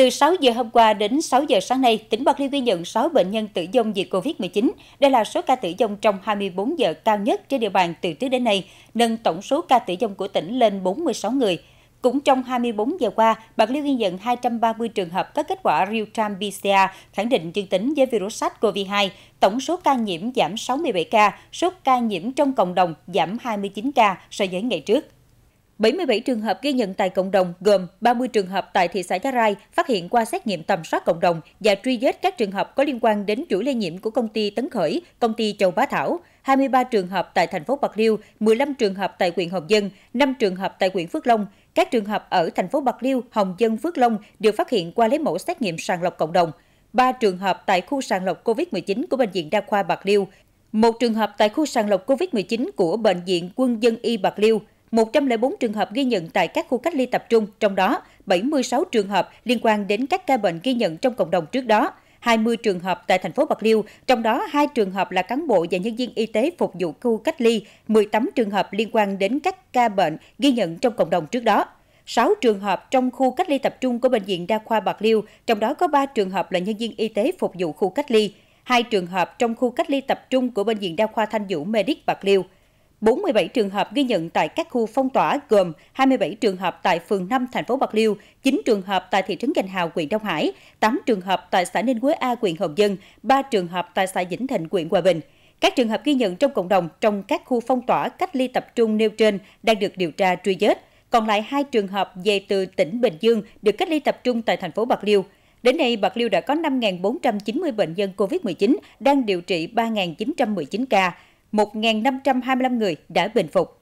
Từ 6 giờ hôm qua đến 6 giờ sáng nay, tỉnh Bạc Liêu ghi nhận 6 bệnh nhân tử vong vì COVID-19. Đây là số ca tử vong trong 24 giờ cao nhất trên địa bàn từ trước đến nay, nâng tổng số ca tử vong của tỉnh lên 46 người. Cũng trong 24 giờ qua, Bạc Liêu ghi nhận 230 trường hợp có kết quả real-time PCR khẳng định dương tính với virus SARS-CoV-2. Tổng số ca nhiễm giảm 67 ca, số ca nhiễm trong cộng đồng giảm 29 ca so với ngày trước. 77 trường hợp ghi nhận tại cộng đồng gồm 30 trường hợp tại thị xã Gia Rai phát hiện qua xét nghiệm tầm soát cộng đồng và truy vết các trường hợp có liên quan đến chuỗi lây nhiễm của công ty Tấn Khởi, công ty Châu Bá Thảo, 23 trường hợp tại thành phố Bạc Liêu, 15 trường hợp tại huyện Hồng Dân, 5 trường hợp tại huyện Phước Long. Các trường hợp ở thành phố Bạc Liêu, Hồng Dân, Phước Long đều phát hiện qua lấy mẫu xét nghiệm sàng lọc cộng đồng. 3 trường hợp tại khu sàng lọc COVID-19 của Bệnh viện Đa khoa Bạc Liêu, một trường hợp tại khu sàng lọc COVID-19 của Bệnh viện Quân dân Y Bạc Liêu, 104 trường hợp ghi nhận tại các khu cách ly tập trung, trong đó 76 trường hợp liên quan đến các ca bệnh ghi nhận trong cộng đồng trước đó, 20 trường hợp tại thành phố Bạc Liêu, trong đó 2 trường hợp là cán bộ và nhân viên y tế phục vụ khu cách ly, 18 trường hợp liên quan đến các ca bệnh ghi nhận trong cộng đồng trước đó. 6 trường hợp trong khu cách ly tập trung của Bệnh viện Đa khoa Bạc Liêu, trong đó có 3 trường hợp là nhân viên y tế phục vụ khu cách ly, 2 trường hợp trong khu cách ly tập trung của Bệnh viện Đa khoa Thanh Vũ Medic Bạc Liêu – 47 trường hợp ghi nhận tại các khu phong tỏa gồm 27 trường hợp tại phường 5 thành phố Bạc Liêu, 9 trường hợp tại thị trấn Gành Hào, huyện Đông Hải, 8 trường hợp tại xã Ninh Quế A, huyện Hồng Dân, 3 trường hợp tại xã Vĩnh Thịnh, huyện Hòa Bình. Các trường hợp ghi nhận trong cộng đồng trong các khu phong tỏa cách ly tập trung nêu trên đang được điều tra truy vết. Còn lại hai trường hợp về từ tỉnh Bình Dương được cách ly tập trung tại thành phố Bạc Liêu. Đến nay, Bạc Liêu đã có 5.490 bệnh nhân COVID-19 đang điều trị 3.919 ca, 1.525 người đã bình phục.